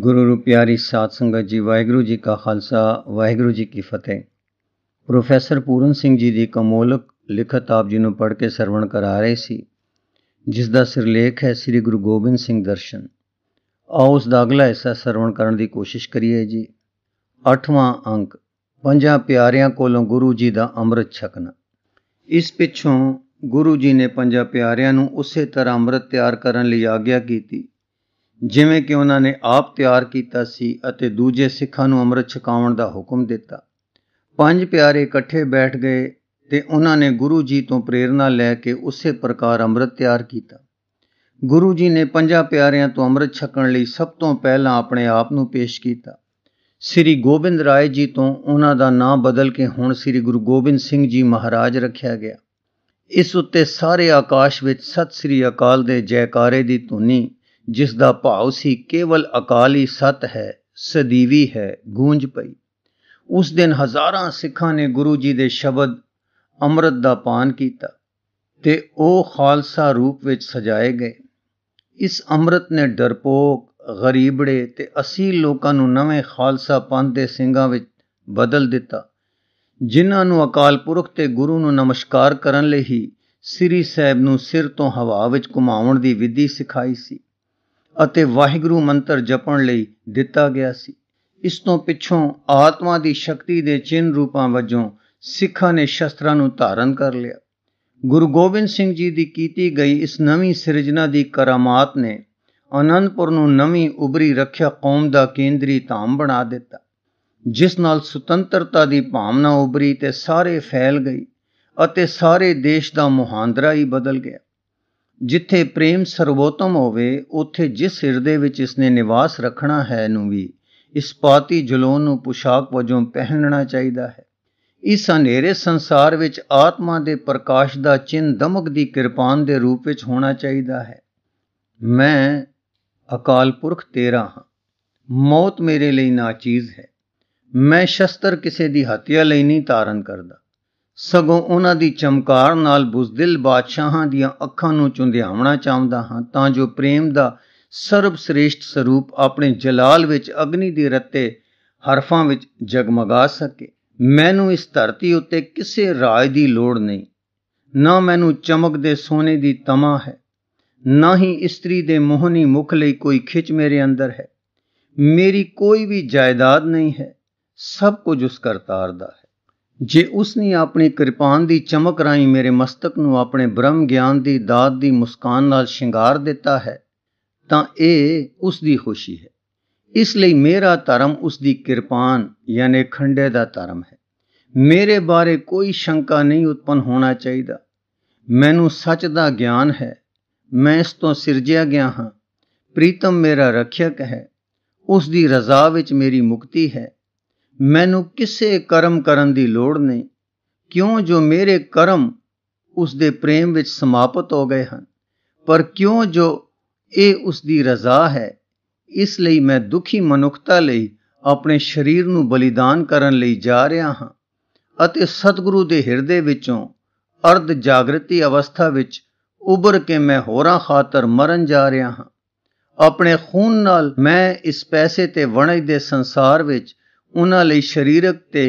ਗੁਰੂ ਰੂਪਿਆਰੀ ਸਾਧ ਸੰਗਤ ਜੀ ਵਾਹਿਗੁਰੂ ਜੀ ਕਾ ਖਾਲਸਾ ਵਾਹਿਗੁਰੂ ਜੀ ਕੀ ਫਤਿਹ ਪ੍ਰੋਫੈਸਰ ਪੂਰਨ ਸਿੰਘ ਜੀ ਦੀ ਕਮੋਲਕ ਲਿਖਤ ਆਪ ਜੀ ਨੂੰ ਪੜ੍ਹ ਕੇ ਸਰਵਣ ਕਰਾ ਰਹੇ ਸੀ ਜਿਸ ਦਾ ਸਿਰਲੇਖ ਹੈ ਸ੍ਰੀ ਗੁਰੂ ਗੋਬਿੰਦ ਸਿੰਘ ਦਰਸ਼ਨ ਆਓ ਉਸ ਦਾ ਅਗਲਾ ਹਿੱਸਾ ਸਰਵਣ ਕਰਨ ਦੀ ਕੋਸ਼ਿਸ਼ ਕਰੀਏ ਜੀ 8ਵਾਂ ਅੰਕ ਪੰਜਾਂ ਪਿਆਰਿਆਂ ਕੋਲੋਂ ਗੁਰੂ ਜੀ ਦਾ ਅੰਮ੍ਰਿਤ ਛਕਣਾ ਇਸ ਪਿੱਛੋਂ ਗੁਰੂ ਜੀ ਨੇ ਪੰਜਾਂ ਪਿਆਰਿਆਂ ਨੂੰ ਉਸੇ ਤਰ੍ਹਾਂ ਅੰਮ੍ਰਿਤ ਤਿਆਰ ਕਰਨ ਲਈ ਆਗਿਆ ਕੀਤੀ ਜਿਵੇਂ ਕਿ ਉਹਨਾਂ ਨੇ ਆਪ ਤਿਆਰ ਕੀਤਾ ਸੀ ਅਤੇ ਦੂਜੇ ਸਿੱਖਾਂ ਨੂੰ ਅੰਮ੍ਰਿਤ ਛਕਾਉਣ ਦਾ ਹੁਕਮ ਦਿੱਤਾ ਪੰਜ ਪਿਆਰੇ ਇਕੱਠੇ ਬੈਠ ਗਏ ਤੇ ਉਹਨਾਂ ਨੇ ਗੁਰੂ ਜੀ ਤੋਂ ਪ੍ਰੇਰਣਾ ਲੈ ਕੇ ਉਸੇ ਪ੍ਰਕਾਰ ਅੰਮ੍ਰਿਤ ਤਿਆਰ ਕੀਤਾ ਗੁਰੂ ਜੀ ਨੇ ਪੰਜਾਂ ਪਿਆਰਿਆਂ ਤੋਂ ਅੰਮ੍ਰਿਤ ਛਕਣ ਲਈ ਸਭ ਤੋਂ ਪਹਿਲਾਂ ਆਪਣੇ ਆਪ ਨੂੰ ਪੇਸ਼ ਕੀਤਾ ਸ੍ਰੀ ਗੋਬਿੰਦ ਰਾਏ ਜੀ ਤੋਂ ਉਹਨਾਂ ਦਾ ਨਾਮ ਬਦਲ ਕੇ ਹੁਣ ਸ੍ਰੀ ਗੁਰੂ ਗੋਬਿੰਦ ਸਿੰਘ ਜੀ ਮਹਾਰਾਜ ਰੱਖਿਆ ਗਿਆ ਇਸ ਉੱਤੇ ਸਾਰੇ ਆਕਾਸ਼ ਵਿੱਚ ਸਤਿ ਸ੍ਰੀ ਅਕਾਲ ਦੇ ਜੈਕਾਰੇ ਦੀ ਧੁਨੀ ਜਿਸ ਦਾ ਭਾਵ ਸੀ ਕੇਵਲ ਅਕਾਲੀ ਸਤ ਹੈ ਸਦੀਵੀ ਹੈ ਗੂੰਜ ਪਈ ਉਸ ਦਿਨ ਹਜ਼ਾਰਾਂ ਸਿੱਖਾਂ ਨੇ ਗੁਰੂ ਜੀ ਦੇ ਸ਼ਬਦ ਅੰਮ੍ਰਿਤ ਦਾ ਪਾਨ ਕੀਤਾ ਤੇ ਉਹ ਖਾਲਸਾ ਰੂਪ ਵਿੱਚ ਸਜਾਏ ਗਏ ਇਸ ਅੰਮ੍ਰਿਤ ਨੇ ਡਰਪੋਕ ਗਰੀਬੜੇ ਤੇ ਅਸੀਲ ਲੋਕਾਂ ਨੂੰ ਨਵੇਂ ਖਾਲਸਾ ਪੰਥ ਦੇ ਸਿੰਘਾਂ ਵਿੱਚ ਬਦਲ ਦਿੱਤਾ ਜਿਨ੍ਹਾਂ ਨੂੰ ਅਕਾਲ ਪੁਰਖ ਤੇ ਗੁਰੂ ਨੂੰ ਨਮਸਕਾਰ ਕਰਨ ਲਈ ਹੀ ਸ੍ਰੀ ਸਾਹਿਬ ਨੂੰ ਸਿਰ ਤੋਂ ਹਵਾ ਵਿੱਚ ਘੁਮਾਉਣ ਦੀ ਵਿਧੀ ਸਿਖਾਈ ਸੀ ਅਤੇ ਵਾਹਿਗੁਰੂ ਮੰਤਰ ਜਪਣ ਲਈ ਦਿੱਤਾ ਗਿਆ ਸੀ ਇਸ ਤੋਂ ਪਿੱਛੋਂ ਆਤਮਾ ਦੀ ਸ਼ਕਤੀ ਦੇ ਚਿੰਨ ਰੂਪਾਂ ਵਜੋਂ ਸਿੱਖਾਂ ਨੇ ਸ਼ਸਤਰਾਂ ਨੂੰ ਧਾਰਨ ਕਰ ਲਿਆ ਗੁਰੂ ਗੋਬਿੰਦ ਸਿੰਘ ਜੀ ਦੀ ਕੀਤੀ ਗਈ ਇਸ ਨਵੀਂ ਸਿਰਜਣਾ ਦੀ ਕਰਾਮਾਤ ਨੇ ਅਨੰਦਪੁਰ ਨੂੰ ਨਵੀਂ ਉਭਰੀ ਰੱਖਿਆ ਕੌਮ ਦਾ ਕੇਂਦਰੀ ਧਾਮ ਬਣਾ ਦਿੱਤਾ ਜਿਸ ਨਾਲ ਸੁਤੰਤਰਤਾ ਦੀ ਭਾਵਨਾ ਉਭਰੀ ਤੇ ਸਾਰੇ ਫੈਲ ਗਈ ਅਤੇ ਸਾਰੇ ਦੇਸ਼ ਦਾ ਮੁਹਾਂਦਰਾ ਹੀ ਬਦਲ ਗਿਆ ਜਿੱਥੇ ਪ੍ਰੇਮ ਸਰਵੋਤਮ ਹੋਵੇ ਉੱਥੇ ਜਿਸ ਹਿਰਦੇ ਵਿੱਚ ਇਸਨੇ ਨਿਵਾਸ ਰੱਖਣਾ ਹੈ ਨੂੰ ਵੀ ਇਸ ਪਾਤੀ ਜਲੋਨ ਨੂੰ ਪੁਸ਼ਾਕ ਵਜੋਂ ਪਹਿਨਣਾ ਚਾਹੀਦਾ ਹੈ ਇਸ ਹਨੇਰੇ ਸੰਸਾਰ ਵਿੱਚ ਆਤਮਾ ਦੇ ਪ੍ਰਕਾਸ਼ ਦਾ ਚਿੰਨ ਦਮਕ ਦੀ ਕਿਰਪਾਨ ਦੇ ਰੂਪ ਵਿੱਚ ਹੋਣਾ ਚਾਹੀਦਾ ਹੈ ਮੈਂ ਅਕਾਲ ਪੁਰਖ ਤੇਰਾ ਹਾਂ ਮੌਤ ਮੇਰੇ ਲਈ ਨਾ ਚੀਜ਼ ਹੈ ਮੈਂ ਸ਼ਸਤਰ ਕਿਸੇ ਦੀ ਹੱਤਿਆ ਲਈ ਨਹੀਂ ਤਾਰਨ ਕਰਦਾ ਸਗੋਂ ਉਹਨਾਂ ਦੀ ਚਮਕਾਰ ਨਾਲ ਬੁਜ਼ਦਿਲ ਬਾਦਸ਼ਾਹਾਂ ਦੀਆਂ ਅੱਖਾਂ ਨੂੰ ਚੁੰਧਿਆਉਣਾ ਚਾਹੁੰਦਾ ਹਾਂ ਤਾਂ ਜੋ ਪ੍ਰੇਮ ਦਾ ਸਰਬ ਸ੍ਰੇਸ਼ਟ ਸਰੂਪ ਆਪਣੇ ਜਲਾਲ ਵਿੱਚ ਅਗਨੀ ਦੇ ਰਤੇ ਹਰਫਾਂ ਵਿੱਚ ਜਗਮਗਾ ਸਕੇ ਮੈਨੂੰ ਇਸ ਧਰਤੀ ਉੱਤੇ ਕਿਸੇ ਰਾਜ ਦੀ ਲੋੜ ਨਹੀਂ ਨਾ ਮੈਨੂੰ ਚਮਕ ਦੇ ਸੋਨੇ ਦੀ ਤਮਾ ਹੈ ਨਾ ਹੀ ਇਸਤਰੀ ਦੇ ਮੋਹਣੀ ਮੁਖ ਲਈ ਕੋਈ ਖਿੱਚ ਮੇਰੇ ਅੰਦਰ ਹੈ ਮੇਰੀ ਕੋਈ ਵੀ ਜਾਇਦਾਦ ਨਹੀਂ ਹੈ ਸਭ ਕੁਝ ਉਸ ਕਰਤਾਰ ਦਾ ਹੈ ਜੇ ਉਸ ਨੇ ਆਪਣੀ ਕਿਰਪਾਨ ਦੀ ਚਮਕ ਰਾਈ ਮੇਰੇ ਮਸਤਕ ਨੂੰ ਆਪਣੇ ਬ੍ਰਹਮ ਗਿਆਨ ਦੀ ਦਾਤ ਦੀ ਮੁਸਕਾਨ ਨਾਲ ਸ਼ਿੰਗਾਰ ਦਿੱਤਾ ਹੈ ਤਾਂ ਇਹ ਉਸ ਦੀ ਖੁਸ਼ੀ ਹੈ ਇਸ ਲਈ ਮੇਰਾ ਧਰਮ ਉਸ ਦੀ ਕਿਰਪਾਨ ਯਾਨੀ ਖੰਡੇ ਦਾ ਧਰਮ ਹੈ ਮੇਰੇ ਬਾਰੇ ਕੋਈ ਸ਼ੰਕਾ ਨਹੀਂ ਉਤਪਨ ਹੋਣਾ ਚਾਹੀਦਾ ਮੈਨੂੰ ਸੱਚ ਦਾ ਗਿਆਨ ਹੈ ਮੈਂ ਇਸ ਤੋਂ ਸਿਰਜਿਆ ਗਿਆ ਹਾਂ ਪ੍ਰੀਤਮ ਮੇਰਾ ਰੱਖਿਅਕ ਹੈ ਉਸ ਦੀ ਰਜ਼ਾ ਵਿੱਚ ਮੇਰੀ ਮੁਕਤੀ ਹੈ ਮੈਨੂੰ ਕਿਸੇ ਕਰਮ ਕਰਨ ਦੀ ਲੋੜ ਨਹੀਂ ਕਿਉਂ ਜੋ ਮੇਰੇ ਕਰਮ ਉਸ ਦੇ ਪ੍ਰੇਮ ਵਿੱਚ ਸਮਾਪਤ ਹੋ ਗਏ ਹਨ ਪਰ ਕਿਉਂ ਜੋ ਇਹ ਉਸ ਦੀ ਰਜ਼ਾ ਹੈ ਇਸ ਲਈ ਮੈਂ ਦੁਖੀ ਮਨੁੱਖਤਾ ਲਈ ਆਪਣੇ ਸਰੀਰ ਨੂੰ ਬਲੀਦਾਨ ਕਰਨ ਲਈ ਜਾ ਰਿਹਾ ਹਾਂ ਅਤੇ ਸਤਿਗੁਰੂ ਦੇ ਹਿਰਦੇ ਵਿੱਚੋਂ ਅਰਧ ਜਾਗਰਤੀ ਅਵਸਥਾ ਵਿੱਚ ਉਭਰ ਕੇ ਮੈਂ ਹੋਰਾਂ ਖਾਤਰ ਮਰਨ ਜਾ ਰਿਹਾ ਹਾਂ ਆਪਣੇ ਖੂਨ ਨਾਲ ਮੈਂ ਇਸ ਪੈਸੇ ਤੇ ਵਣਜ ਦੇ ਸੰਸਾਰ ਵਿੱਚ ਉਹਨਾਂ ਲਈ ਸਰੀਰਕ ਤੇ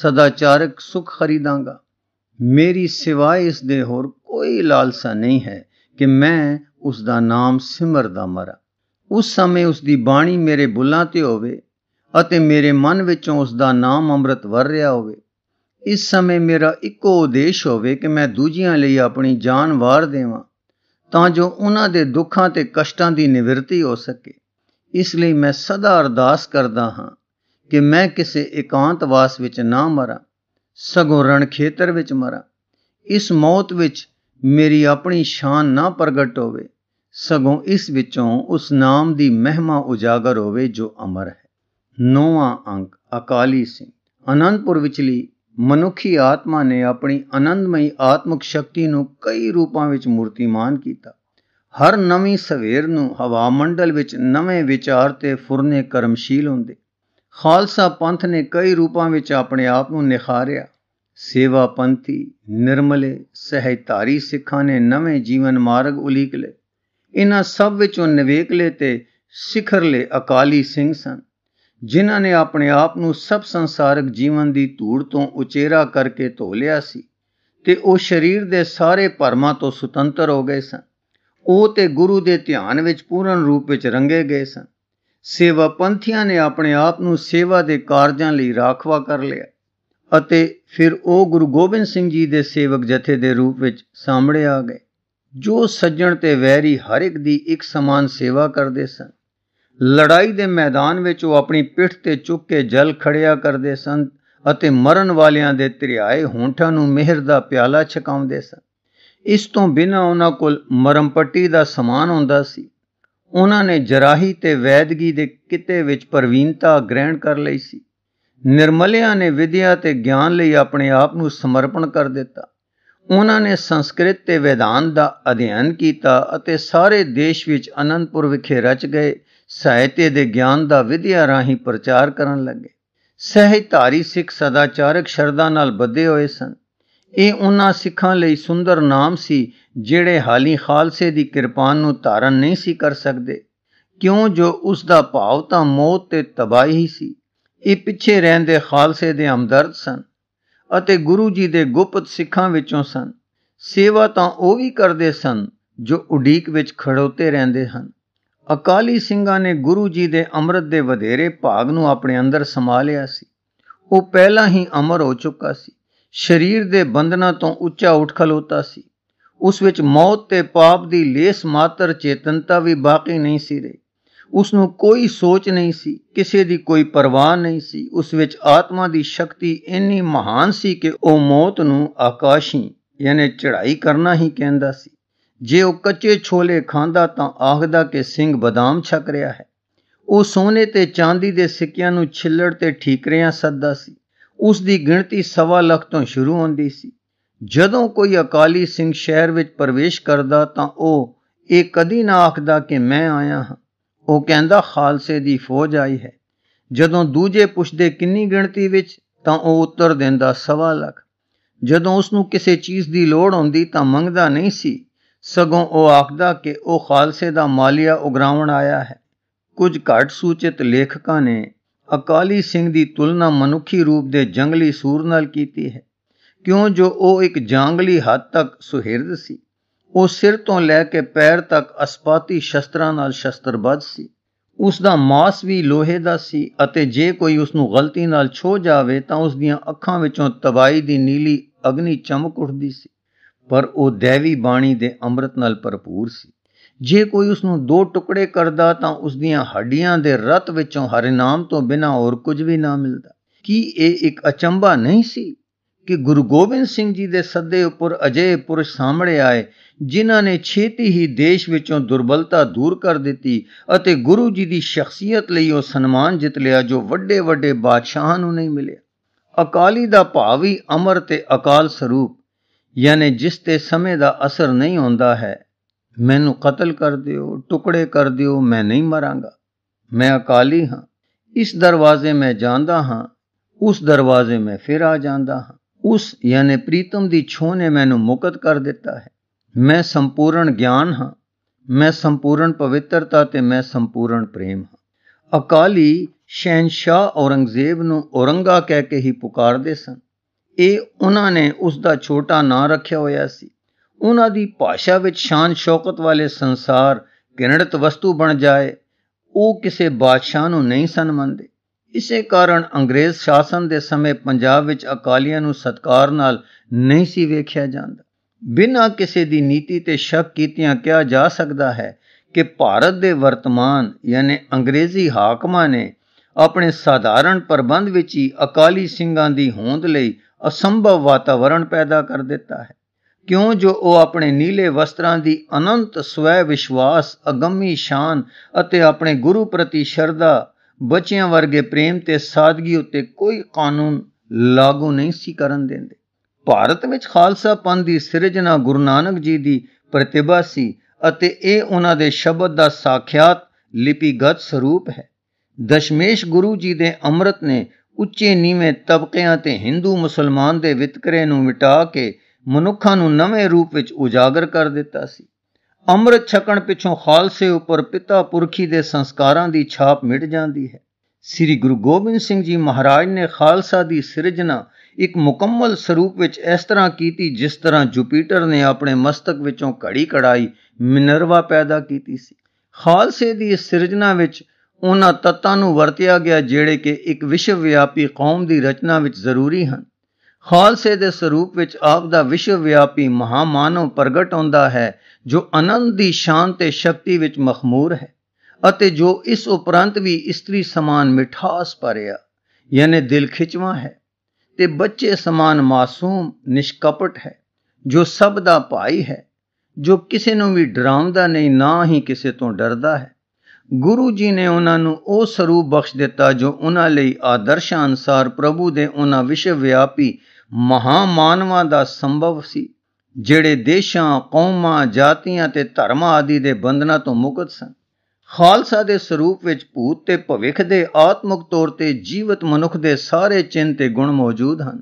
ਸਦਾਚਾਰਕ ਸੁਖ ਖਰੀਦਾਂਗਾ ਮੇਰੀ ਸਿਵਾਏ ਇਸ ਦੇ ਹੋਰ ਕੋਈ ਲਾਲਸਾ ਨਹੀਂ ਹੈ ਕਿ ਮੈਂ ਉਸ ਦਾ ਨਾਮ ਸਿਮਰਦਾ ਮਰਾਂ ਉਸ ਸਮੇਂ ਉਸ ਦੀ ਬਾਣੀ ਮੇਰੇ ਬੁੱਲਾਂ ਤੇ ਹੋਵੇ ਅਤੇ ਮੇਰੇ ਮਨ ਵਿੱਚੋਂ ਉਸ ਦਾ ਨਾਮ ਅੰਮ੍ਰਿਤ ਵਰ ਰਿਹਾ ਹੋਵੇ ਇਸ ਸਮੇਂ ਮੇਰਾ ਇੱਕੋ ਉਦੇਸ਼ ਹੋਵੇ ਕਿ ਮੈਂ ਦੂਜਿਆਂ ਲਈ ਆਪਣੀ ਜਾਨ ਵਾਰ ਦੇਵਾਂ ਤਾਂ ਜੋ ਉਹਨਾਂ ਦੇ ਦੁੱਖਾਂ ਤੇ ਕਸ਼ਟਾਂ ਦੀ ਨਿਵਰਤੀ ਹੋ ਸਕੇ ਇਸ ਲਈ ਮੈਂ ਸਦਾ ਅਰਦਾਸ ਕਰਦਾ ਹਾਂ ਕਿ ਮੈਂ ਕਿਸੇ ਇਕਾਂਤਵਾਸ ਵਿੱਚ ਨਾ ਮਰਾਂ ਸਗੋਂ ਰਣ ਖੇਤਰ ਵਿੱਚ ਮਰਾਂ ਇਸ ਮੌਤ ਵਿੱਚ ਮੇਰੀ ਆਪਣੀ ਸ਼ਾਨ ਨਾ ਪ੍ਰਗਟ ਹੋਵੇ ਸਗੋਂ ਇਸ ਵਿੱਚੋਂ ਉਸ ਨਾਮ ਦੀ ਮਹਿਮਾ ਉਜਾਗਰ ਹੋਵੇ ਜੋ ਅਮਰ ਹੈ ਨੌਵਾਂ ਅੰਕ ਅਕਾਲੀ ਸਿੰਘ ਅਨੰਦਪੁਰ ਵਿਚਲੀ ਮਨੁੱਖੀ ਆਤਮਾ ਨੇ ਆਪਣੀ ਅਨੰਦਮਈ ਆਤਮਿਕ ਸ਼ਕਤੀ ਨੂੰ ਕਈ ਰੂਪਾਂ ਵਿੱਚ ਮੂਰਤੀਮਾਨ ਕੀਤਾ ਹਰ ਨਵੀਂ ਸਵੇਰ ਨੂੰ ਹਵਾ ਮੰਡਲ ਵਿੱਚ ਨਵੇਂ ਵਿਚਾਰ ਤੇ ਫੁਰਨੇ ਕਰਮਸ਼ੀਲ ਹੁੰਦੇ ਖਾਲਸਾ ਪੰਥ ਨੇ ਕਈ ਰੂਪਾਂ ਵਿੱਚ ਆਪਣੇ ਆਪ ਨੂੰ ਨਿਖਾਰਿਆ ਸੇਵਾ ਪੰਥੀ ਨਿਰਮਲੇ ਸਹਿਤਾਰੀ ਸਿੱਖਾਂ ਨੇ ਨਵੇਂ ਜੀਵਨ ਮਾਰਗ ਉਲੀਕ ਲਏ ਇਹਨਾਂ ਸਭ ਵਿੱਚੋਂ ਨਵੇਕਲੇ ਤੇ ਸਿਖਰਲੇ ਅਕਾਲੀ ਸਿੰਘ ਸਨ ਜਿਨ੍ਹਾਂ ਨੇ ਆਪਣੇ ਆਪ ਨੂੰ ਸਭ ਸੰਸਾਰਕ ਜੀਵਨ ਦੀ ਧੂੜ ਤੋਂ ਉਚੇਰਾ ਕਰਕੇ ਧੋ ਲਿਆ ਸੀ ਤੇ ਉਹ ਸਰੀਰ ਦੇ ਸਾਰੇ ਭਰਮਾਂ ਤੋਂ ਸੁਤੰਤਰ ਹੋ ਗਏ ਸਨ ਉਹ ਤੇ ਗੁਰੂ ਦੇ ਧਿਆਨ ਵਿੱਚ ਪੂਰਨ ਰੂਪ ਵਿੱਚ ਰੰਗੇ ਗਏ ਸਨ ਸੇਵਾ ਪੰਥੀਆਂ ਨੇ ਆਪਣੇ ਆਪ ਨੂੰ ਸੇਵਾ ਦੇ ਕਾਰਜਾਂ ਲਈ ਰਾਖਵਾ ਕਰ ਲਿਆ ਅਤੇ ਫਿਰ ਉਹ ਗੁਰੂ ਗੋਬਿੰਦ ਸਿੰਘ ਜੀ ਦੇ ਸੇਵਕ ਜਥੇ ਦੇ ਰੂਪ ਵਿੱਚ ਸਾਹਮਣੇ ਆ ਗਏ ਜੋ ਸੱਜਣ ਤੇ ਵੈਰੀ ਹਰ ਇੱਕ ਦੀ ਇੱਕ ਸਮਾਨ ਸੇਵਾ ਕਰਦੇ ਸਨ ਲੜਾਈ ਦੇ ਮੈਦਾਨ ਵਿੱਚ ਉਹ ਆਪਣੀ ਪਿੱਠ ਤੇ ਚੁੱਕ ਕੇ ਜਲ ਖੜਿਆ ਕਰਦੇ ਸਨ ਅਤੇ ਮਰਨ ਵਾਲਿਆਂ ਦੇ ਧਰਿਆਏ ਹੋਂਠਾਂ ਨੂੰ ਮਿਹਰ ਦਾ ਪਿਆਲਾ ਛਕਾਉਂਦੇ ਸਨ ਇਸ ਤੋਂ ਬਿਨਾਂ ਉਹਨਾਂ ਕੋਲ ਮਰਮਪੱਟੀ ਦਾ ਸਮਾਨ ਹੁੰਦਾ ਸੀ ਉਹਨਾਂ ਨੇ ਜਰਾਹੀ ਤੇ ਵੈਦਗੀ ਦੇ ਕਿਤੇ ਵਿੱਚ ਪ੍ਰਵੀਨਤਾ ਗ੍ਰਹਿਣ ਕਰ ਲਈ ਸੀ ਨਿਰਮਲਿਆਂ ਨੇ ਵਿਦਿਆ ਤੇ ਗਿਆਨ ਲਈ ਆਪਣੇ ਆਪ ਨੂੰ ਸਮਰਪਣ ਕਰ ਦਿੱਤਾ ਉਹਨਾਂ ਨੇ ਸੰਸਕ੍ਰਿਤ ਤੇ ਵਿਧਾਨ ਦਾ ਅਧਿਐਨ ਕੀਤਾ ਅਤੇ ਸਾਰੇ ਦੇਸ਼ ਵਿੱਚ ਅਨੰਦਪੁਰ ਵਿਖੇ ਰਚ ਗਏ ਸਾਹਿਤਯ ਦੇ ਗਿਆਨ ਦਾ ਵਿਦਿਆ ਰਾਹੀਂ ਪ੍ਰਚਾਰ ਕਰਨ ਲੱਗੇ ਸਹਿਤਾਰੀ ਸਿੱਖ ਸਦਾਚਾਰਕ ਸ਼ਰਧਾ ਨਾਲ ਬੱਧੇ ਹੋਏ ਸਨ ਇਹ ਉਹਨਾਂ ਸਿੱਖਾਂ ਲਈ ਸੁੰਦਰ ਨਾਮ ਸੀ ਜਿਹੜੇ ਹਾਲੀ ਖਾਲਸੇ ਦੀ ਕਿਰਪਾਨ ਨੂੰ ਧਾਰਨ ਨਹੀਂ ਸੀ ਕਰ ਸਕਦੇ ਕਿਉਂ ਜੋ ਉਸ ਦਾ ਭਾਵ ਤਾਂ ਮੌਤ ਤੇ ਤਬਾਹੀ ਸੀ ਇਹ ਪਿੱਛੇ ਰਹਿੰਦੇ ਖਾਲਸੇ ਦੇ ਹਮਦਰਦ ਸਨ ਅਤੇ ਗੁਰੂ ਜੀ ਦੇ ਗੁਪਤ ਸਿੱਖਾਂ ਵਿੱਚੋਂ ਸਨ ਸੇਵਾ ਤਾਂ ਉਹ ਵੀ ਕਰਦੇ ਸਨ ਜੋ ਉਡੀਕ ਵਿੱਚ ਖੜੋਤੇ ਰਹਿੰਦੇ ਹਨ ਅਕਾਲੀ ਸਿੰਘਾਂ ਨੇ ਗੁਰੂ ਜੀ ਦੇ ਅੰਮ੍ਰਿਤ ਦੇ ਵਧੇਰੇ ਭਾਗ ਨੂੰ ਆਪਣੇ ਅੰਦਰ ਸਮਾ ਲਿਆ ਸੀ ਉਹ ਪਹਿਲਾਂ ਹੀ ਅਮਰ ਹੋ ਚੁੱਕਾ ਸੀ ਸਰੀਰ ਦੇ ਬੰਧਨਾਂ ਤੋਂ ਉੱਚਾ ਉੱਠ ਖਲੋਤਾ ਸੀ ਉਸ ਵਿੱਚ ਮੌਤ ਤੇ ਪਾਪ ਦੀ ਲੇਸ ਮਾਤਰ ਚੇਤਨਤਾ ਵੀ ਬਾਕੀ ਨਹੀਂ ਸੀ ਰਹੀ ਉਸ ਨੂੰ ਕੋਈ ਸੋਚ ਨਹੀਂ ਸੀ ਕਿਸੇ ਦੀ ਕੋਈ ਪਰਵਾਹ ਨਹੀਂ ਸੀ ਉਸ ਵਿੱਚ ਆਤਮਾ ਦੀ ਸ਼ਕਤੀ ਇੰਨੀ ਮਹਾਨ ਸੀ ਕਿ ਉਹ ਮੌਤ ਨੂੰ ਆਕਾਸ਼ੀ ਯਾਨੀ ਚੜ੍ਹਾਈ ਕਰਨਾ ਹੀ ਕਹਿੰਦਾ ਸੀ ਜੇ ਉਹ ਕੱਚੇ ਛੋਲੇ ਖਾਂਦਾ ਤਾਂ ਆਖਦਾ ਕਿ ਸਿੰਘ ਬਦਾਮ ਛਕ ਰਿਹਾ ਹੈ ਉਹ ਸੋਨੇ ਤੇ ਚਾਂਦੀ ਦੇ ਸਿੱਕਿਆਂ ਨੂੰ ਛਿੱਲੜ ਤੇ ਠੀਕਰਿਆਂ ਸੱਦਾ ਸੀ ਉਸ ਦੀ ਗਿਣਤੀ ਸਵਾ ਲੱਖ ਤੋਂ ਸ਼ੁਰੂ ਹੁੰਦੀ ਸੀ ਜਦੋਂ ਕੋਈ ਅਕਾਲੀ ਸਿੰਘ ਸ਼ਹਿਰ ਵਿੱਚ ਪ੍ਰਵੇਸ਼ ਕਰਦਾ ਤਾਂ ਉਹ ਇਹ ਕਦੀ ਨਾ ਆਖਦਾ ਕਿ ਮੈਂ ਆਇਆ ਹਾਂ ਉਹ ਕਹਿੰਦਾ ਖਾਲਸੇ ਦੀ ਫੌਜ ਆਈ ਹੈ ਜਦੋਂ ਦੂਜੇ ਪੁੱਛਦੇ ਕਿੰਨੀ ਗਿਣਤੀ ਵਿੱਚ ਤਾਂ ਉਹ ਉੱਤਰ ਦਿੰਦਾ ਸਵਾ ਲੱਖ ਜਦੋਂ ਉਸ ਨੂੰ ਕਿਸੇ ਚੀਜ਼ ਦੀ ਲੋੜ ਹੁੰਦੀ ਤਾਂ ਮੰਗਦਾ ਨਹੀਂ ਸੀ ਸਗੋਂ ਉਹ ਆਖਦਾ ਕਿ ਉਹ ਖਾਲਸੇ ਦਾ ਮਾਲੀਆ ਉਗਰਾਉਣ ਆਇਆ ਹੈ ਕੁਝ ਘੱਟ ਸੂਚਿਤ ਲੇਖਕਾਂ ਨੇ ਅਕਾਲੀ ਸਿੰਘ ਦੀ ਤੁਲਨਾ ਮਨੁੱਖੀ ਰੂਪ ਦੇ ਜੰਗਲੀ ਸੂਰ ਨਾਲ ਕੀਤੀ ਹੈ ਕਿਉਂ ਜੋ ਉਹ ਇੱਕ ਜਾਂਗਲੀ ਹੱਦ ਤੱਕ ਸੁਹਿਰਦ ਸੀ ਉਹ ਸਿਰ ਤੋਂ ਲੈ ਕੇ ਪੈਰ ਤੱਕ ਅਸਪਾਤੀ ਸ਼ਸਤਰਾਂ ਨਾਲ ਸ਼ਸਤਰਬੱਧ ਸੀ ਉਸ ਦਾ ਮਾਸ ਵੀ ਲੋਹੇ ਦਾ ਸੀ ਅਤੇ ਜੇ ਕੋਈ ਉਸ ਨੂੰ ਗਲਤੀ ਨਾਲ ਛੋ ਜਾਵੇ ਤਾਂ ਉਸ ਦੀਆਂ ਅੱਖਾਂ ਵਿੱਚੋਂ ਤਬਾਈ ਦੀ ਨੀਲੀ ਅਗਨੀ ਚਮਕ ਉੱਠਦੀ ਸੀ ਪਰ ਉਹ ਦੇਵੀ ਬਾਣੀ ਦੇ ਅੰਮ੍ਰਿਤ ਨਾਲ ਭਰਪੂਰ ਸੀ ਜੇ ਕੋਈ ਉਸ ਨੂੰ ਦੋ ਟੁਕੜੇ ਕਰਦਾ ਤਾਂ ਉਸ ਦੀਆਂ ਹੱਡੀਆਂ ਦੇ ਰਤ ਵਿੱਚੋਂ ਹਰਿਨਾਮ ਤੋਂ ਬਿਨਾਂ ਹੋਰ ਕੁਝ ਵੀ ਨਾ ਮਿਲਦਾ ਕੀ ਇਹ ਇੱਕ ਅਚੰਭਾ ਨਹੀਂ ਸੀ ਕਿ ਗੁਰੂ ਗੋਬਿੰਦ ਸਿੰਘ ਜੀ ਦੇ ਸੱਦੇ ਉੱਪਰ ਅਜੇ ਪੁਰਸ਼ ਸਾਹਮਣੇ ਆਏ ਜਿਨ੍ਹਾਂ ਨੇ ਛੇਤੀ ਹੀ ਦੇਸ਼ ਵਿੱਚੋਂ ਦੁਰਬਲਤਾ ਦੂਰ ਕਰ ਦਿੱਤੀ ਅਤੇ ਗੁਰੂ ਜੀ ਦੀ ਸ਼ਖਸੀਅਤ ਲਈ ਉਹ ਸਨਮਾਨ ਜਿੱਤ ਲਿਆ ਜੋ ਵੱਡੇ ਵੱਡੇ ਬਾਦਸ਼ਾਹਾਂ ਨੂੰ ਨਹੀਂ ਮਿਲਿਆ ਅਕਾਲੀ ਦਾ ਭਾਵ ਹੀ ਅਮਰ ਤੇ ਅਕਾਲ ਸਰੂਪ ਯਾਨੀ ਜਿਸ ਤੇ ਸਮੇਂ ਦਾ ਅਸਰ ਨਹੀਂ ਹੁੰਦਾ ਹੈ ਮੈਨੂੰ ਕਤਲ ਕਰ ਦਿਓ ਟੁਕੜੇ ਕਰ ਦਿਓ ਮੈਂ ਨਹੀਂ ਮਰਾਂਗਾ ਮੈਂ ਅਕਾਲੀ ਹਾਂ ਇਸ ਦਰਵਾਜ਼ੇ ਮੈਂ ਜਾਂਦਾ ਹਾਂ ਉਸ ਦਰਵਾਜ਼ੇ ਮੈਂ ਫਿਰ ਆ ਜਾਂਦਾ ਹਾਂ ਉਸ ਯਾਨੀ ਪ੍ਰੀਤਮ ਦੀ ਛੋਹ ਨੇ ਮੈਨੂੰ ਮੁਕਤ ਕਰ ਦਿੱਤਾ ਹੈ ਮੈਂ ਸੰਪੂਰਨ ਗਿਆਨ ਹਾਂ ਮੈਂ ਸੰਪੂਰਨ ਪਵਿੱਤਰਤਾ ਤੇ ਮੈਂ ਸੰਪੂਰਨ ਪ੍ਰੇਮ ਹਾਂ ਅਕਾਲੀ ਸ਼ਹਿਨशाह ਔਰੰਗਜ਼ੇਬ ਨੂੰ ਔਰੰਗਾ ਕਹਿ ਕੇ ਹੀ ਪੁਕਾਰਦੇ ਸਨ ਇਹ ਉਹਨਾਂ ਨੇ ਉਸ ਦਾ ਛੋਟਾ ਨਾਂ ਰੱਖਿਆ ਹੋਇਆ ਸੀ ਉਹਨਾਂ ਦੀ ਭਾਸ਼ਾ ਵਿੱਚ ਸ਼ਾਨ ਸ਼ੌਕਤ ਵਾਲੇ ਸੰਸਾਰ ਕਿਣੜਤ ਵਸਤੂ ਬਣ ਜਾਏ ਉਹ ਕਿਸੇ ਬਾਦਸ਼ਾਹ ਨੂੰ ਨਹੀਂ ਸਨ ਮੰਨਦੇ ਇਸੇ ਕਾਰਨ ਅੰਗਰੇਜ਼ ਸ਼ਾਸਨ ਦੇ ਸਮੇਂ ਪੰਜਾਬ ਵਿੱਚ ਅਕਾਲੀਆਂ ਨੂੰ ਸਤਕਾਰ ਨਾਲ ਨਹੀਂ ਸੀ ਵੇਖਿਆ ਜਾਂਦਾ ਬਿਨਾਂ ਕਿਸੇ ਦੀ ਨੀਤੀ ਤੇ ਸ਼ੱਕ ਕੀਤਿਆਂ ਕਿਹਾ ਜਾ ਸਕਦਾ ਹੈ ਕਿ ਭਾਰਤ ਦੇ ਵਰਤਮਾਨ ਯਾਨੀ ਅੰਗਰੇਜ਼ੀ ਹਾਕਮਾਂ ਨੇ ਆਪਣੇ ਸਾਧਾਰਨ ਪ੍ਰਬੰਧ ਵਿੱਚ ਹੀ ਅਕਾਲੀ ਸਿੰਘਾਂ ਦੀ ਹੋਂਦ ਲਈ ਅਸੰਭਵ ਵਾਤਾਵਰਣ ਪੈਦਾ ਕਰ ਦਿੱਤਾ ਹੈ ਕਿਉਂ ਜੋ ਉਹ ਆਪਣੇ ਨੀਲੇ ਵਸਤਰਾਂ ਦੀ ਅਨੰਤ ਸਵੈ ਵਿਸ਼ਵਾਸ ਅਗੰਮੀ ਸ਼ਾਨ ਅਤੇ ਆਪਣੇ ਗੁਰੂ ਪ੍ਰਤੀ ਸ਼ਰਧਾ ਬੱਚਿਆਂ ਵਰਗੇ ਪ੍ਰੇਮ ਤੇ ਸਾਦਗੀ ਉੱਤੇ ਕੋਈ ਕਾਨੂੰਨ ਲਾਗੂ ਨਹੀਂ ਸੀ ਕਰਨ ਦਿੰਦੇ ਭਾਰਤ ਵਿੱਚ ਖਾਲਸਾ ਪੰਥ ਦੀ ਸਿਰਜਣਾ ਗੁਰੂ ਨਾਨਕ ਜੀ ਦੀ ਪ੍ਰਤਿਭਾ ਸੀ ਅਤੇ ਇਹ ਉਹਨਾਂ ਦੇ ਸ਼ਬਦ ਦਾ ਸਾਖਿਆਤ ਲਿਪੀਗਤ ਸਰੂਪ ਹੈ ਦਸ਼ਮੇਸ਼ ਗੁਰੂ ਜੀ ਦੇ ਅੰਮ੍ਰਿਤ ਨੇ ਉੱਚੇ ਨੀਵੇਂ ਤਬਕਿਆਂ ਤੇ Hindu ਮੁਸਲਮਾਨ ਦੇ ਵਿਤਕਰੇ ਨੂੰ ਮਿਟਾ ਕੇ ਮਨੁੱਖਾਂ ਨੂੰ ਨਵੇਂ ਰੂਪ ਵਿੱਚ ਉਜਾਗਰ ਕਰ ਦਿੱਤਾ ਸੀ ਅੰਮ੍ਰਿਤ ਛਕਣ ਪਿੱਛੋਂ ਖਾਲਸੇ ਉੱਪਰ ਪਿਤਾ ਪੁਰਖੀ ਦੇ ਸੰਸਕਾਰਾਂ ਦੀ ਛਾਪ ਮਿਟ ਜਾਂਦੀ ਹੈ ਸ੍ਰੀ ਗੁਰੂ ਗੋਬਿੰਦ ਸਿੰਘ ਜੀ ਮਹਾਰਾਜ ਨੇ ਖਾਲਸਾ ਦੀ ਸਿਰਜਣਾ ਇੱਕ ਮੁਕੰਮਲ ਸਰੂਪ ਵਿੱਚ ਇਸ ਤਰ੍ਹਾਂ ਕੀਤੀ ਜਿਸ ਤਰ੍ਹਾਂ ਜੁਪੀਟਰ ਨੇ ਆਪਣੇ ਮਸਤਕ ਵਿੱਚੋਂ ਘੜੀ ਕੜਾਈ ਮਿਨਰਵਾ ਪੈਦਾ ਕੀਤੀ ਸੀ ਖਾਲਸੇ ਦੀ ਇਸ ਸਿਰਜਣਾ ਵਿੱਚ ਉਹਨਾਂ ਤੱਤਾਂ ਨੂੰ ਵਰਤਿਆ ਗਿਆ ਜਿਹੜੇ ਕਿ ਇੱਕ ਵਿਸ਼ਵ ਵਿਆਪੀ ਕੌਮ ਦੀ ਰਚਨਾ ਵਿੱਚ ਜ਼ਰੂਰੀ ਹਨ ਖਾਲਸੇ ਦੇ ਸਰੂਪ ਵਿੱਚ ਆਪ ਦਾ ਵਿਸ਼ਵ ਵਿਆਪੀ ਮਹਾਮਾਨਵ ਪ੍ਰਗਟ ਹੁੰਦਾ ਹੈ ਜੋ ਅਨੰਦ ਦੀ ਸ਼ਾਨ ਤੇ ਸ਼ਕਤੀ ਵਿੱਚ ਮਖਮੂਰ ਹੈ ਅਤੇ ਜੋ ਇਸ ਉਪਰੰਤ ਵੀ ਇਸਤਰੀ ਸਮਾਨ ਮਿਠਾਸ ਭਰਿਆ ਯਾਨੀ ਦਿਲ ਖਿਚਵਾ ਹੈ ਤੇ ਬੱਚੇ ਸਮਾਨ ਮਾਸੂਮ ਨਿਸ਼ਕਪਟ ਹੈ ਜੋ ਸਭ ਦਾ ਭਾਈ ਹੈ ਜੋ ਕਿਸੇ ਨੂੰ ਵੀ ਡਰਾਉਂਦਾ ਨਹੀਂ ਨਾ ਹੀ ਕਿਸੇ ਤੋਂ ਡਰਦਾ ਹੈ ਗੁਰੂ ਜੀ ਨੇ ਉਹਨਾਂ ਨੂੰ ਉਹ ਸਰੂਪ ਬਖਸ਼ ਦਿੱਤਾ ਜੋ ਉਹਨਾਂ ਲਈ ਆਦਰਸ਼ ਅਨਸਾਰ ਪ੍ਰਭੂ ਦੇ ਉਹਨਾਂ ਵਿਸ਼ਵ ਵਿਆਪੀ ਮਹਾ ਮਾਨਵਾਂ ਦਾ ਸੰਭਵ ਸੀ ਜਿਹੜੇ ਦੇਸ਼ਾਂ ਕੌਮਾਂ ਜਾਤੀਆਂ ਤੇ ਧਰਮਾਂ ਆਦਿ ਦੇ ਬੰਧਨਾਂ ਤੋਂ ਮੁਕਤ ਸਨ ਖਾਲਸਾ ਦੇ ਸਰੂਪ ਵਿੱਚ ਭੂਤ ਤੇ ਭਵਿੱਖ ਦੇ ਆਤਮਿਕ ਤੌਰ ਤੇ ਜੀਵਤ ਮਨੁੱਖ ਦੇ ਸਾਰੇ ਚਿੰਨ ਤੇ ਗੁਣ ਮੌਜੂਦ ਹਨ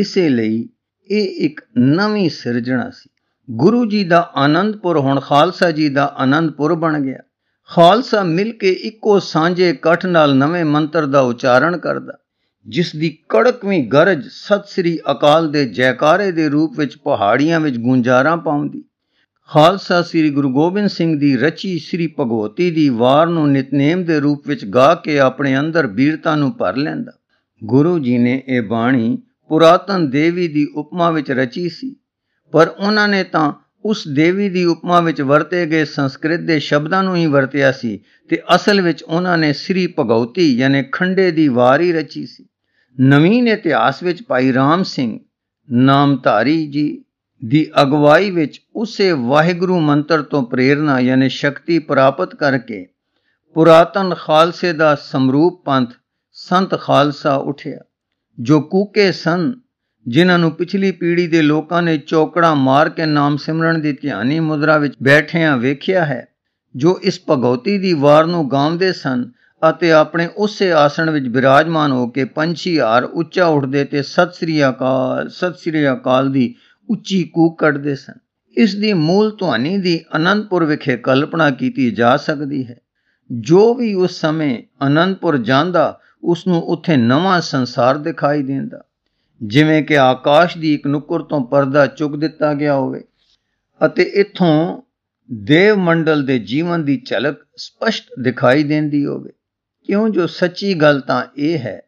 ਇਸੇ ਲਈ ਇਹ ਇੱਕ ਨਵੀਂ ਸਿਰਜਣਾ ਸੀ ਗੁਰੂ ਜੀ ਦਾ ਆਨੰਦਪੁਰ ਹੁਣ ਖਾਲਸਾ ਜੀ ਦਾ ਆਨੰਦਪੁਰ ਬਣ ਗਿਆ ਖਾਲਸਾ ਮਿਲ ਕੇ ਇੱਕੋ ਸਾਂਝੇ ਇਕੱਠ ਨਾਲ ਨਵੇਂ ਮੰਤਰ ਦਾ ਉਚਾਰਨ ਕਰਦਾ ਜਿਸ ਦੀ ਕੜਕਵੀਂ ਗਰਜ ਸਤਿ ਸ੍ਰੀ ਅਕਾਲ ਦੇ ਜੈਕਾਰੇ ਦੇ ਰੂਪ ਵਿੱਚ ਪਹਾੜੀਆਂ ਵਿੱਚ ਗੂੰਜਾਰਾਂ ਪਾਉਂਦੀ ਖਾਲਸਾ ਸ੍ਰੀ ਗੁਰੂ ਗੋਬਿੰਦ ਸਿੰਘ ਦੀ ਰਚੀ ਸ੍ਰੀ ਭਗਵਤੀ ਦੀ ਵਾਰ ਨੂੰ ਨਿਤਨੇਮ ਦੇ ਰੂਪ ਵਿੱਚ ਗਾ ਕੇ ਆਪਣੇ ਅੰਦਰ ਬੀਰਤਾ ਨੂੰ ਭਰ ਲੈਂਦਾ ਗੁਰੂ ਜੀ ਨੇ ਇਹ ਬਾਣੀ ਪੁਰਾਤਨ ਦੇਵੀ ਦੀ ਉਪਮਾ ਵਿੱਚ ਰਚੀ ਸੀ ਪਰ ਉਹਨਾਂ ਨੇ ਤਾਂ ਉਸ ਦੇਵੀ ਦੀ ਉਪਮਾ ਵਿੱਚ ਵਰਤੇ ਗਏ ਸੰਸਕ੍ਰਿਤ ਦੇ ਸ਼ਬਦਾਂ ਨੂੰ ਹੀ ਵਰਤਿਆ ਸੀ ਤੇ ਅਸਲ ਵਿੱਚ ਉਹਨਾਂ ਨੇ ਸ੍ਰੀ ਭਗਉਤੀ ਯਾਨੀ ਖੰਡੇ ਦੀ ਵਾਰੀ ਰਚੀ ਸੀ ਨਵੀਂ ਇਤਿਹਾਸ ਵਿੱਚ ਭਾਈ ਰਾਮ ਸਿੰਘ ਨਾਮਧਾਰੀ ਜੀ ਦੀ ਅਗਵਾਈ ਵਿੱਚ ਉਸੇ ਵਾਹਿਗੁਰੂ ਮੰਤਰ ਤੋਂ ਪ੍ਰੇਰਣਾ ਯਾਨੀ ਸ਼ਕਤੀ ਪ੍ਰਾਪਤ ਕਰਕੇ ਪੁਰਾਤਨ ਖਾਲਸੇ ਦਾ ਸਮਰੂਪ ਪੰਥ ਸੰਤ ਖਾਲਸਾ ਉਠਿਆ ਜੋ ਕੂਕੇ ਸੰਤ ਜਿਨ੍ਹਾਂ ਨੂੰ ਪਿਛਲੀ ਪੀੜ੍ਹੀ ਦੇ ਲੋਕਾਂ ਨੇ ਚੌਕੜਾ ਮਾਰ ਕੇ ਨਾਮ ਸਿਮਰਨ ਦੀ ਧਿਆਨੀ ਮੁਦਰਾ ਵਿੱਚ ਬੈਠਿਆਂ ਵੇਖਿਆ ਹੈ ਜੋ ਇਸ ਭਗਉਤੀ ਦੀ ਵਾਰ ਨੂੰ ਗਾਉਂਦੇ ਸਨ ਅਤੇ ਆਪਣੇ ਉਸੇ ਆਸਣ ਵਿੱਚ ਬਿਰਾਜਮਾਨ ਹੋ ਕੇ ਪੰਛੀ ਹਾਰ ਉੱਚਾ ਉੱਠਦੇ ਤੇ ਸਤਿ ਸ੍ਰੀ ਅਕਾਲ ਸਤਿ ਸ੍ਰੀ ਅਕਾਲ ਦੀ ਉੱਚੀ ਕੂਕ ਕੱਢਦੇ ਸਨ ਇਸ ਦੀ ਮੂਲ ਤੁਹਾਨੀ ਦੀ ਅਨੰਦਪੁਰ ਵਿਖੇ ਕਲਪਨਾ ਕੀਤੀ ਜਾ ਸਕਦੀ ਹੈ ਜੋ ਵੀ ਉਸ ਸਮੇਂ ਅਨੰਦਪੁਰ ਜਾਂਦਾ ਉਸ ਨੂੰ ਉੱਥੇ ਨਵਾਂ ਸੰਸਾਰ ਦਿਖਾਈ ਦਿੰਦਾ ਜਿਵੇਂ ਕਿ ਆਕਾਸ਼ ਦੀ ਇੱਕ ਨੁੱਕਰ ਤੋਂ ਪਰਦਾ ਚੁੱਕ ਦਿੱਤਾ ਗਿਆ ਹੋਵੇ ਅਤੇ ਇਥੋਂ ਦੇਵ ਮੰਡਲ ਦੇ ਜੀਵਨ ਦੀ ਝਲਕ ਸਪਸ਼ਟ ਦਿਖਾਈ ਦਿੰਦੀ ਹੋਵੇ ਕਿਉਂ ਜੋ ਸੱਚੀ ਗੱਲ ਤਾਂ ਇਹ ਹੈ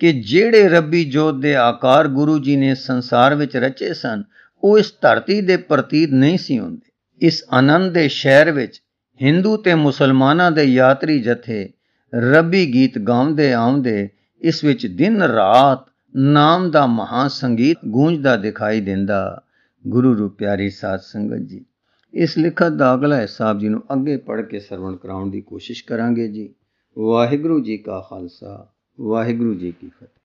ਕਿ ਜਿਹੜੇ ਰੱਬੀ ਜੋਤ ਦੇ ਆਕਾਰ ਗੁਰੂ ਜੀ ਨੇ ਸੰਸਾਰ ਵਿੱਚ ਰਚੇ ਸਨ ਉਹ ਇਸ ਧਰਤੀ ਦੇ ਪ੍ਰਤੀਤ ਨਹੀਂ ਸੀ ਹੁੰਦੇ ਇਸ ਆਨੰਦ ਦੇ ਸ਼ਹਿਰ ਵਿੱਚ ਹਿੰਦੂ ਤੇ ਮੁਸਲਮਾਨਾਂ ਦੇ ਯਾਤਰੀ ਜਥੇ ਰੱਬੀ ਗੀਤ ਗਾਉਂਦੇ ਆਉਂਦੇ ਇਸ ਵਿੱਚ ਦਿਨ ਰਾਤ ਨਾਮ ਦਾ ਮਹਾ ਸੰਗੀਤ ਗੂੰਜਦਾ ਦਿਖਾਈ ਦਿੰਦਾ ਗੁਰੂ ਰੂਪ ਪਿਆਰੀ ਸਾਧ ਸੰਗਤ ਜੀ ਇਸ ਲਿਖਤ ਦਾ ਅਗਲਾ ਹਿਸਾਬ ਜੀ ਨੂੰ ਅੱਗੇ ਪੜ੍ਹ ਕੇ ਸਰਵਣ ਕਰਾਉਣ ਦੀ ਕੋਸ਼ਿਸ਼ ਕਰਾਂਗੇ ਜੀ ਵਾਹਿਗੁਰੂ ਜੀ ਕਾ ਖਾਲਸਾ ਵਾਹਿਗੁਰੂ ਜੀ ਕੀ ਫਤਿਹ